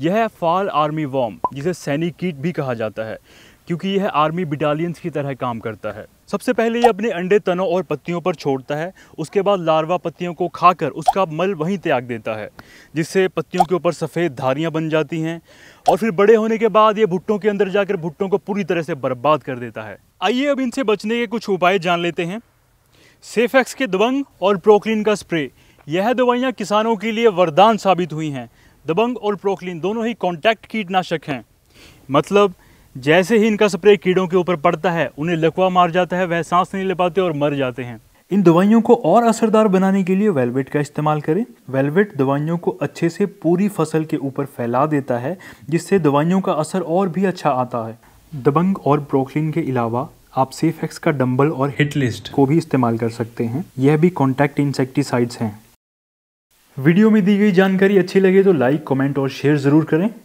यह है fall army warm जिसे सैनिक कीट भी कहा जाता है क्योंकि यह आर्मी बिटालियंस की तरह काम करता है सबसे पहले यह अपने अंडे तनों और पत्तियों पर छोड़ता है उसके बाद लार्वा पत्तियों को खाकर उसका मल वहीं त्याग देता है जिससे पत्तियों के ऊपर सफ़ेद धारियाँ बन जाती हैं और फिर बड़े होने के बाद ये भुट्टों के अंदर जाकर भुट्टों को पूरी तरह से बर्बाद कर देता है आइए अब इनसे बचने के कुछ उपाय जान लेते हैं सेफेक्स के दबंग और प्रोक्लिन का स्प्रे यह दवाइयाँ किसानों के लिए वरदान साबित हुई हैं दबंग और प्रोक्लिन दोनों ही कॉन्टैक्ट कीटनाशक हैं मतलब जैसे ही इनका स्प्रे कीड़ों के ऊपर पड़ता है उन्हें लकवा मार जाता है वह सांस नहीं ले पाते और मर जाते हैं इन दवाइयों को और असरदार बनाने के लिए वेलवेट का इस्तेमाल करें वेलवेट दवाइयों को अच्छे से पूरी फसल के ऊपर फैला देता है जिससे दवाइयों का असर और भी अच्छा आता है दबंग और प्रोक्लिन के अलावा आप सेफेक्स का डंबल और हिट लिस्ट को भी इस्तेमाल कर सकते हैं यह भी कॉन्टैक्ट इंसेक्टिसाइड्स हैं वीडियो में दी गई जानकारी अच्छी लगे तो लाइक कमेंट और शेयर ज़रूर करें